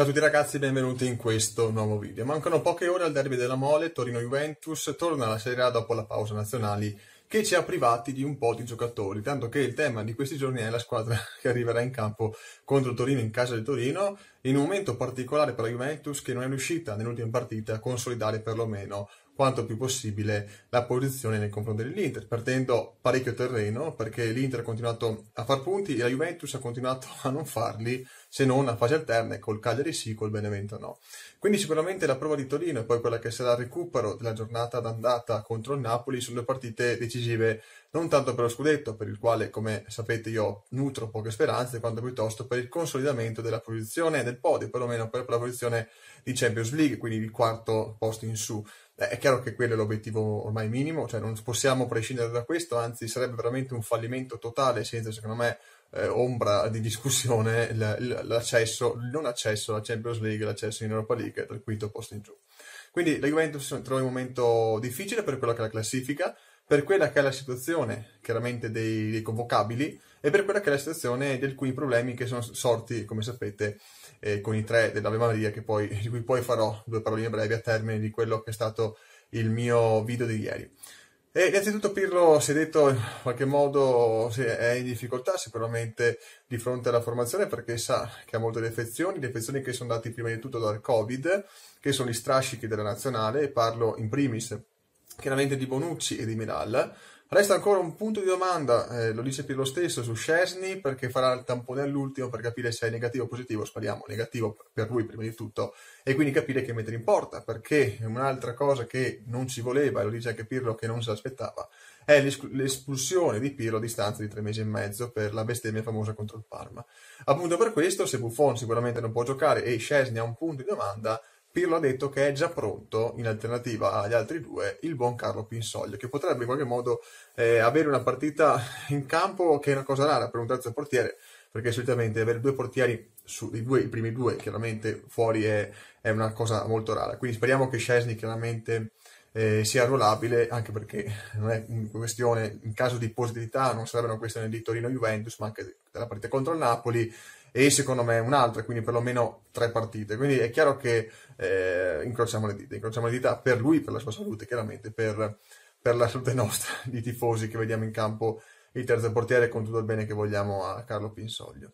Ciao a tutti ragazzi benvenuti in questo nuovo video. Mancano poche ore al derby della Mole, Torino-Juventus torna alla Serie A dopo la pausa nazionali che ci ha privati di un po' di giocatori, tanto che il tema di questi giorni è la squadra che arriverà in campo contro il Torino in casa di Torino, in un momento particolare per la Juventus che non è riuscita nell'ultima partita a consolidare perlomeno quanto più possibile la posizione nei confronti dell'Inter, perdendo parecchio terreno perché l'Inter ha continuato a far punti e la Juventus ha continuato a non farli se non a fasi alterne col Cagliari sì, col Benevento no. Quindi sicuramente la prova di Torino e poi quella che sarà il recupero della giornata d'andata contro il Napoli sono due partite decisive non tanto per lo scudetto, per il quale come sapete io nutro poche speranze, quanto piuttosto per il consolidamento della posizione del podio, perlomeno per la posizione di Champions League, quindi il quarto posto in su. Beh, è chiaro che quello è l'obiettivo ormai minimo, cioè non possiamo prescindere da questo, anzi sarebbe veramente un fallimento totale, senza secondo me eh, ombra di discussione l'accesso, il non accesso alla Champions League, l'accesso in Europa League dal quinto posto in giù. Quindi la Juventus trova un momento difficile per quella che è la classifica, per quella che è la situazione chiaramente dei, dei convocabili e per quella che è la situazione di alcuni problemi che sono sorti, come sapete, eh, con i tre dell'Ave Maria, poi, di cui poi farò due paroline brevi a termine di quello che è stato il mio video di ieri. E innanzitutto Pirlo si è detto in qualche modo è in difficoltà sicuramente di fronte alla formazione perché sa che ha molte defezioni, defezioni che sono date prima di tutto dal Covid, che sono gli strascichi della nazionale, e parlo in primis chiaramente di Bonucci e di Miral, Resta ancora un punto di domanda, eh, lo dice Pirlo stesso, su Scesni perché farà il tampone all'ultimo per capire se è negativo o positivo, speriamo negativo per lui prima di tutto, e quindi capire che mettere in porta, perché un'altra cosa che non ci voleva, e lo dice anche Pirlo che non si aspettava, è l'espulsione di Pirlo a distanza di tre mesi e mezzo per la bestemmia famosa contro il Parma. Appunto per questo, se Buffon sicuramente non può giocare e Scesni ha un punto di domanda, Pirlo ha detto che è già pronto, in alternativa agli altri due, il buon Carlo Pinsoglio, che potrebbe in qualche modo eh, avere una partita in campo che è una cosa rara per un terzo portiere, perché solitamente avere due portieri sui due, i primi due chiaramente fuori è, è, una cosa molto rara. Quindi speriamo che Scesni chiaramente eh, sia arruolabile, anche perché non è una questione, in caso di positività, non sarebbe una questione di Torino-Juventus, ma anche della partita contro il Napoli e secondo me un'altra, quindi perlomeno tre partite. Quindi è chiaro che eh, incrociamo le dita, incrociamo le dita per lui, per la sua salute, chiaramente, per, per la salute nostra di tifosi che vediamo in campo il terzo portiere con tutto il bene che vogliamo a Carlo Pinsoglio.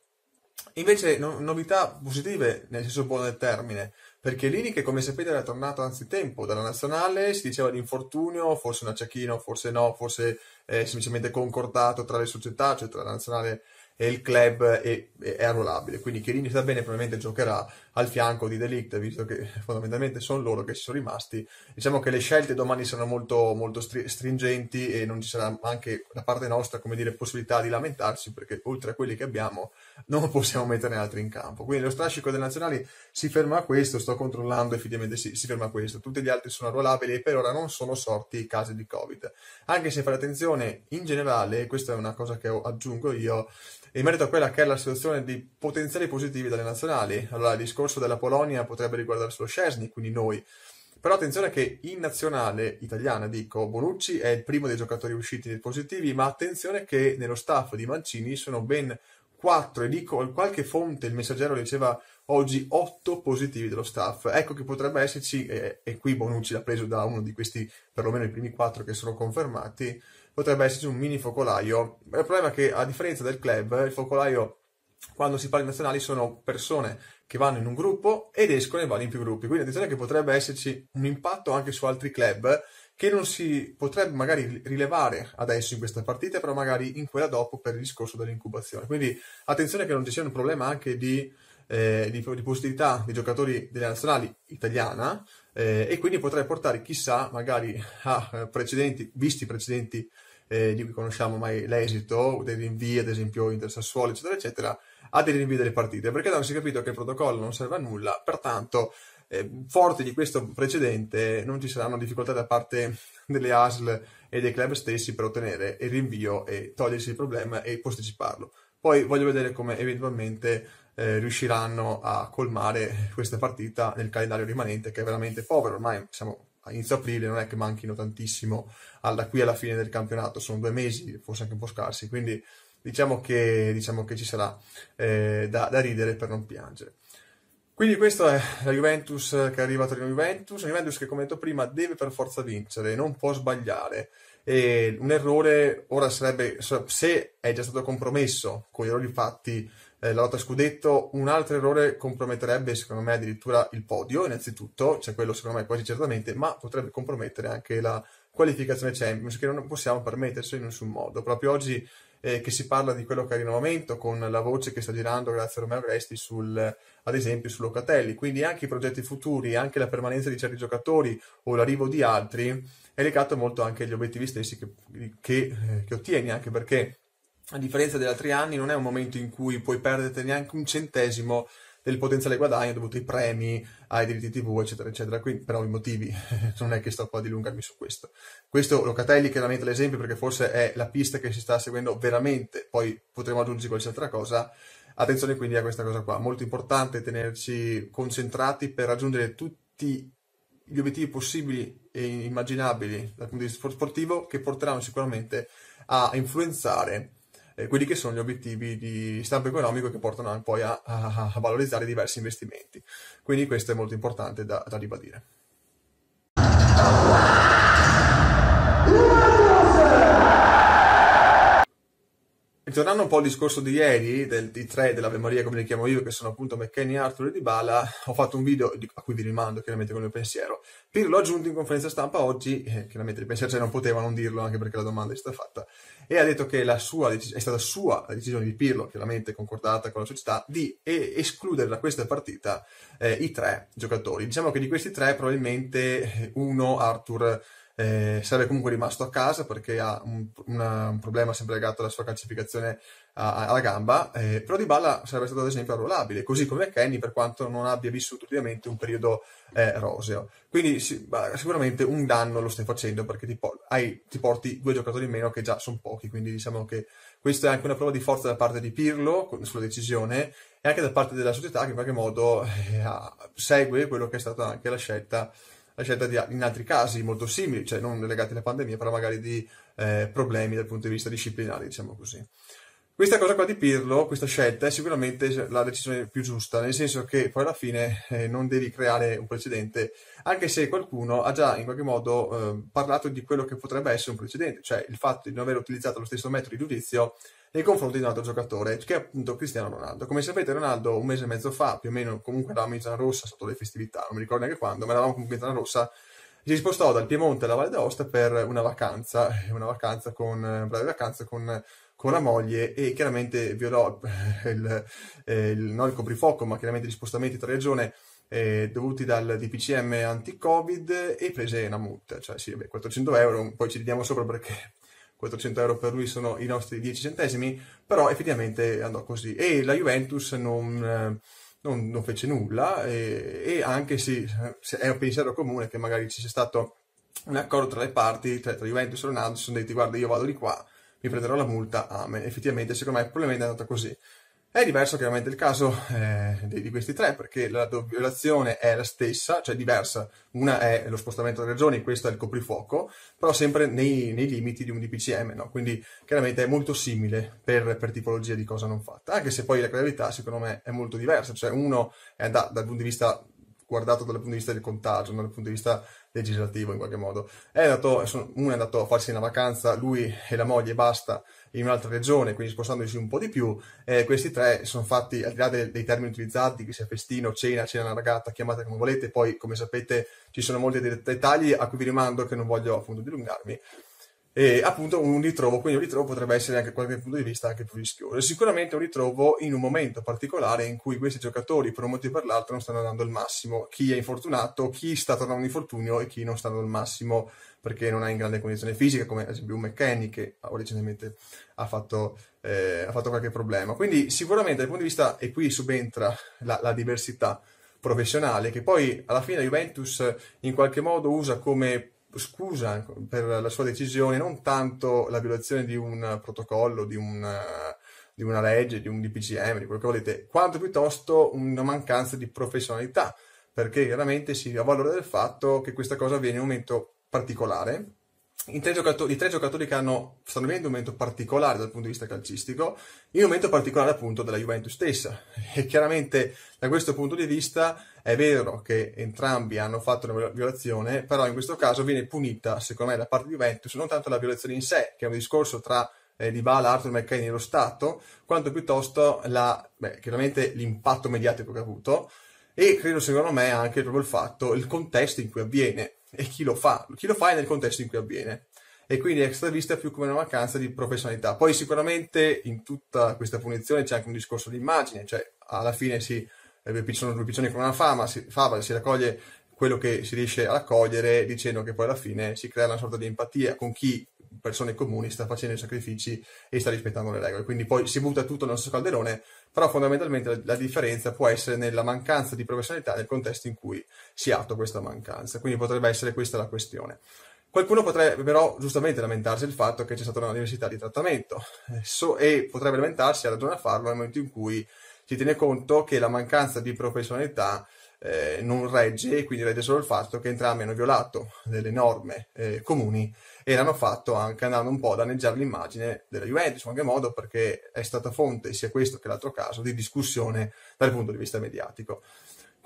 Invece no, novità positive nel senso buono del termine, perché Lini che come sapete era tornato anzitempo dalla nazionale, si diceva di infortunio, forse un acciacchino, forse no, forse eh, semplicemente concordato tra le società, cioè tra la nazionale e e il club è, è, arruolabile. Quindi Chiellini sta bene, probabilmente giocherà al fianco di Delict, visto che fondamentalmente sono loro che ci sono rimasti. Diciamo che le scelte domani saranno molto, molto stri- stringenti e non ci sarà anche da parte nostra, come dire, possibilità di lamentarsi, perché oltre a quelli che abbiamo non possiamo metterne altri in campo. Quindi lo strascico delle nazionali si ferma a questo, sto controllando, effettivamente sì, si ferma a questo. Tutti gli altri sono arruolabili e per ora non sono sorti casi di Covid. Anche se fate attenzione, in generale, questa è una cosa che aggiungo io, in merito a quella che è la situazione di potenziali positivi dalle nazionali. Allora, il discorso della Polonia potrebbe riguardare solo Scesni, quindi noi. Però attenzione che in nazionale italiana, dico, Bonucci è il primo dei giocatori usciti positivi, ma attenzione che nello staff di Mancini sono ben 4 e dico qualche fonte, il messaggero diceva oggi 8 positivi dello staff. Ecco che potrebbe esserci, e, e qui Bonucci l'ha preso da uno di questi, perlomeno i primi 4 che sono confermati, potrebbe esserci un mini focolaio. Il problema è che, a differenza del club, il focolaio, quando si parla di nazionali, sono persone che vanno in un gruppo ed escono e vanno in più gruppi. Quindi attenzione che potrebbe esserci un impatto anche su altri club che non si potrebbe magari rilevare adesso in questa partita, però magari in quella dopo per il discorso dell'incubazione. Quindi attenzione che non ci sia un problema anche di, eh, di, di possibilità di giocatori delle nazionali italiana eh, e quindi potrebbe portare chissà magari a eh, precedenti, visti precedenti eh, di cui conosciamo mai l'esito, dei rinvii ad esempio Inter Sassuolo eccetera eccetera, a dei rinvii delle partite perché da non si è capito che il protocollo non serve a nulla, pertanto eh, forti di questo precedente non ci saranno difficoltà da parte delle ASL e dei club stessi per ottenere il rinvio e togliersi il problema e posticiparlo. Poi voglio vedere come eventualmente eh, riusciranno a colmare questa partita nel calendario rimanente che è veramente povero, ormai siamo a inizio aprile non è che manchino tantissimo da qui alla fine del campionato, sono due mesi, forse anche un po' scarsi, quindi diciamo che, diciamo che ci sarà eh, da, da, ridere per non piangere. Quindi questa è la Juventus che arriva a Torino Juventus, una Juventus che come detto prima deve per forza vincere, non può sbagliare. E un errore ora sarebbe, se è già stato compromesso con gli errori fatti eh, la lotta scudetto, un altro errore comprometterebbe secondo me addirittura il podio, innanzitutto, cioè quello secondo me quasi certamente, ma potrebbe compromettere anche la qualificazione Champions, che non possiamo permetterci in nessun modo. Proprio oggi eh, che si parla di quello che è il rinnovamento, con la voce che sta girando grazie a Romeo Gresti sul, ad esempio su Locatelli, quindi anche i progetti futuri, anche la permanenza di certi giocatori o l'arrivo di altri, è legato molto anche agli obiettivi stessi che, che, eh, che ottieni, anche perché a differenza degli altri anni, non è un momento in cui puoi perdere neanche un centesimo del potenziale guadagno dovuto ai premi, ai diritti TV, eccetera, eccetera. Quindi, per ovvi motivi, non è che sto qua a dilungarmi su questo. Questo Locatelli chiaramente l'esempio perché forse è la pista che si sta seguendo veramente, poi potremo aggiungere qualsiasi altra cosa. Attenzione quindi a questa cosa qua, molto importante tenerci concentrati per raggiungere tutti gli obiettivi possibili e immaginabili dal punto di vista sportivo che porteranno sicuramente a influenzare eh, quelli che sono gli obiettivi di stampo economico che portano poi a, a, a valorizzare diversi investimenti. Quindi questo è molto importante da, da ribadire. ritornando un po' al discorso di ieri, del, di tre dell'Ave Maria, come li chiamo io, che sono appunto McKenny, Arthur e Dybala, ho fatto un video a cui vi rimando chiaramente con il mio pensiero. Pirlo ha aggiunto in conferenza stampa oggi, eh, chiaramente il pensiero cioè non poteva non dirlo, anche perché la domanda è stata fatta, e ha detto che sua, è stata sua la decisione di Pirlo, chiaramente concordata con la società, di escludere da questa partita eh, i tre giocatori. Diciamo che di questi tre probabilmente eh, uno, Arthur, eh, sarebbe comunque rimasto a casa perché ha un, una, un problema sempre legato alla sua calcificazione a, alla gamba, eh, però Di Balla sarebbe stato ad esempio arruolabile, così come Kenny per quanto non abbia vissuto ultimamente un periodo eh, roseo. Quindi sì, bah, sicuramente un danno lo stai facendo perché ti, po- hai, ti porti due giocatori in meno che già sono pochi, quindi diciamo che questa è anche una prova di forza da parte di Pirlo sulla decisione e anche da parte della società che in qualche modo eh, segue quello che è stata anche la scelta la scelta di, in altri casi molto simili, cioè non legati alla pandemia, però magari di eh, problemi dal punto di vista disciplinare, diciamo così. Questa cosa qua di Pirlo, questa scelta, è sicuramente la decisione più giusta, nel senso che poi alla fine eh, non devi creare un precedente, anche se qualcuno ha già in qualche modo eh, parlato di quello che potrebbe essere un precedente, cioè il fatto di non aver utilizzato lo stesso metodo di giudizio nei confronti di un altro giocatore, che è appunto Cristiano Ronaldo. Come sapete, Ronaldo un mese e mezzo fa, più o meno, comunque eravamo in zona rossa sotto le festività, non mi ricordo neanche quando, ma eravamo comunque in zona rossa. Si spostò dal Piemonte alla Valle d'Aosta per una vacanza, una vacanza con, eh, una breve vacanza con con la moglie e chiaramente violò eh, il, eh, il, non il coprifuoco, ma chiaramente gli spostamenti tra regione eh, dovuti dal DPCM anti-Covid e prese una multa, cioè sì, beh, 400 euro, poi ci ridiamo sopra perché 400 euro per lui sono i nostri 10 centesimi, però effettivamente andò così. E la Juventus non, eh, non, non fece nulla e, e anche se, se, è un pensiero comune che magari ci sia stato un accordo tra le parti, tra, cioè tra Juventus e Ronaldo, si sono detti guarda io vado di qua, mi prenderò la multa, amen. Effettivamente secondo me probabilmente è andata così. È diverso chiaramente il caso eh, di, di, questi tre, perché la violazione è la stessa, cioè diversa. Una è lo spostamento delle ragioni, questa è il coprifuoco, però sempre nei, nei limiti di un DPCM, no? quindi chiaramente è molto simile per, per, tipologia di cosa non fatta, anche se poi la gravità secondo me è molto diversa, cioè uno è da, dal punto di vista guardato dal punto di vista del contagio, dal punto di vista legislativo in qualche modo. È andato, uno è andato a farsi una vacanza, lui e la moglie basta, in un'altra regione, quindi spostandosi un po' di più. Eh, questi tre sono fatti, al di là dei, dei termini utilizzati, che sia festino, cena, cena alla ragazza, chiamate come volete, poi come sapete ci sono molti dettagli a cui vi rimando che non voglio appunto dilungarmi. E appunto un ritrovo, quindi un ritrovo potrebbe essere anche da qualche punto di vista anche più rischioso. Sicuramente un ritrovo in un momento particolare in cui questi giocatori per un motivo o per l'altro non stanno dando il massimo. Chi è infortunato, chi sta tornando un infortunio e chi non sta dando il massimo perché non è in grande condizione fisica, come ad esempio un McKenny che recentemente ha fatto, eh, ha fatto, qualche problema. Quindi sicuramente dal punto di vista, e qui subentra la, la diversità professionale, che poi alla fine la Juventus in qualche modo usa come scusa per la sua decisione non tanto la violazione di un protocollo, di, un, di una legge, di un DPCM, di quello che volete, quanto piuttosto una mancanza di professionalità, perché chiaramente si avvalora del fatto che questa cosa avviene in un momento particolare, tre di tre giocatori che hanno, stranamente un momento particolare dal punto di vista calcistico, in un momento particolare appunto della Juventus stessa. E chiaramente da questo punto di vista è vero che entrambi hanno fatto una violazione, però in questo caso viene punita, secondo me, da parte di Juventus non tanto la violazione in sé, che è un discorso tra eh, di Bala, Arthur McKay nello Stato, quanto piuttosto la, beh, chiaramente l'impatto mediatico che ha avuto e credo secondo me anche proprio il fatto, il contesto in cui avviene e chi lo fa, chi lo fa è nel contesto in cui avviene. E quindi extravista vista più come una mancanza di professionalità. Poi sicuramente in tutta questa punizione c'è anche un discorso di immagine, cioè alla fine si eh, sono due piccioni con una fama, si, fava, si raccoglie quello che si riesce a raccogliere dicendo che poi alla fine si crea una sorta di empatia con chi persone comuni sta facendo i sacrifici e sta rispettando le regole. Quindi poi si butta tutto nel nostro calderone, però fondamentalmente la, la differenza può essere nella mancanza di professionalità nel contesto in cui si attua questa mancanza. Quindi potrebbe essere questa la questione. Qualcuno potrebbe però giustamente lamentarsi del fatto che c'è stata una diversità di trattamento eh, so, e potrebbe lamentarsi, ha ragione a farlo, nel momento in cui si tiene conto che la mancanza di professionalità eh, non regge e quindi regge solo il fatto che entrambi hanno violato delle norme eh, comuni e l'hanno fatto anche andando un po' a danneggiare l'immagine della Juventus in qualche modo perché è stata fonte sia questo che l'altro caso di discussione dal punto di vista mediatico.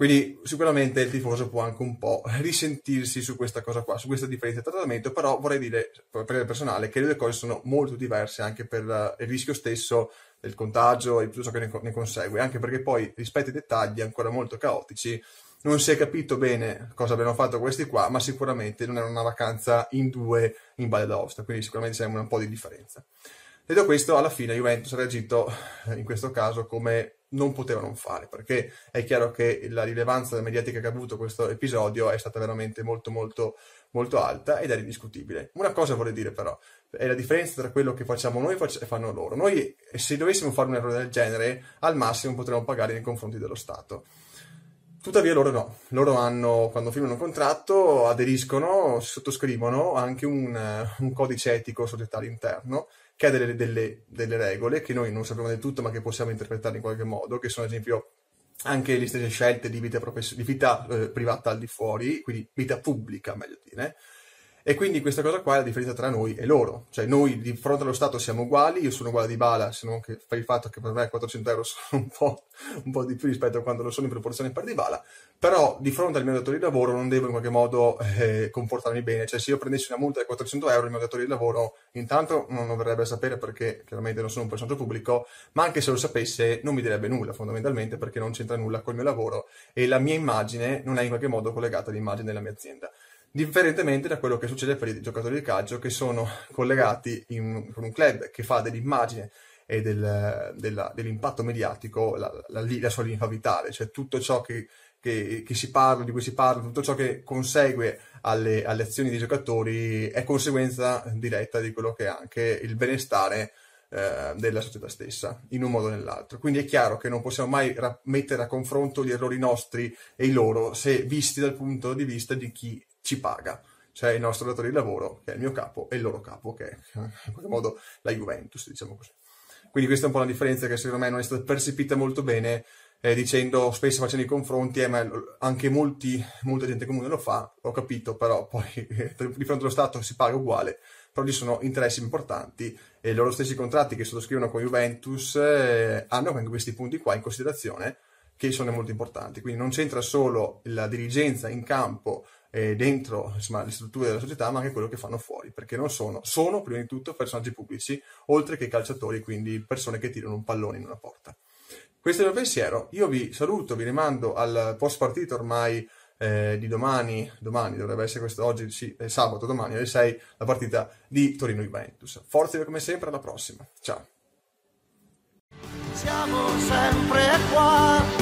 Quindi sicuramente il tifoso può anche un po' risentirsi su questa cosa qua, su questa differenza di trattamento, però vorrei dire, per il personale, che le due cose sono molto diverse anche per il rischio stesso del contagio e tutto ciò che ne, consegue, anche perché poi rispetto ai dettagli ancora molto caotici non si è capito bene cosa abbiamo fatto questi qua, ma sicuramente non era una vacanza in due in Valle d'Aosta, quindi sicuramente c'è un po' di differenza. Detto questo, alla fine Juventus ha reagito eh, in questo caso come non poteva non fare, perché è chiaro che la rilevanza mediatica che ha avuto questo episodio è stata veramente molto, molto, molto alta ed era indiscutibile. Una cosa vorrei dire però, è la differenza tra quello che facciamo noi e fanno loro. Noi, se dovessimo fare un errore del genere, al massimo potremmo pagare nei confronti dello Stato. Tuttavia loro no, loro hanno, quando firmano un contratto, aderiscono, sottoscrivono anche un, un codice etico societario interno, che ha delle, delle, delle, regole che noi non sappiamo del tutto, ma che possiamo interpretare in qualche modo, che sono ad esempio anche le stesse scelte di vita, profess- di vita eh, privata al di fuori, quindi vita pubblica, meglio dire, Eh. E quindi questa cosa qua è la differenza tra noi e loro. Cioè noi di fronte allo Stato siamo uguali, io sono uguale di bala, se non che fai il fatto che per me 400 euro sono un po', un po', di più rispetto a quando lo sono in proporzione per di bala, però di fronte al mio datore di lavoro non devo in qualche modo eh, comportarmi bene. Cioè se io prendessi una multa di 400 euro il mio datore di lavoro intanto non lo verrebbe a sapere perché chiaramente non sono un personaggio pubblico, ma anche se lo sapesse non mi direbbe nulla fondamentalmente perché non c'entra nulla col mio lavoro e la mia immagine non è in qualche modo collegata all'immagine della mia azienda differentemente da quello che succede per i giocatori di calcio che sono collegati in, con un club che fa dell'immagine e del, della, dell'impatto mediatico la, la, la, sua linfa vitale, cioè tutto ciò che, che, che, si parla, di cui si parla, tutto ciò che consegue alle, alle, azioni dei giocatori è conseguenza diretta di quello che è anche il benestare eh, della società stessa, in un modo o nell'altro. Quindi è chiaro che non possiamo mai ra- mettere a confronto gli errori nostri e i loro se visti dal punto di vista di chi ci paga. C'è il nostro datore di lavoro, che è il mio capo, e il loro capo, che è in qualche modo la Juventus, diciamo così. Quindi questa è un po' la differenza che secondo me non è stata percepita molto bene, eh, dicendo, spesso facendo i confronti, eh, ma anche molti, molta gente comune lo fa, ho capito, però poi eh, di fronte allo Stato si paga uguale, però ci sono interessi importanti e i loro stessi contratti che sottoscrivono con Juventus eh, hanno anche questi punti qua in considerazione che sono molto importanti. Quindi non c'entra solo la dirigenza in campo eh, dentro insomma, le strutture della società, ma anche quello che fanno fuori, perché non sono, sono prima di tutto personaggi pubblici, oltre che calciatori, quindi persone che tirano un pallone in una porta. Questo è il mio pensiero, io vi saluto, vi rimando al post partito ormai eh, di domani, domani dovrebbe essere questo oggi, sì, sabato, domani alle 6, la partita di Torino-Juventus. Forza come sempre, alla prossima, ciao! Siamo sempre qua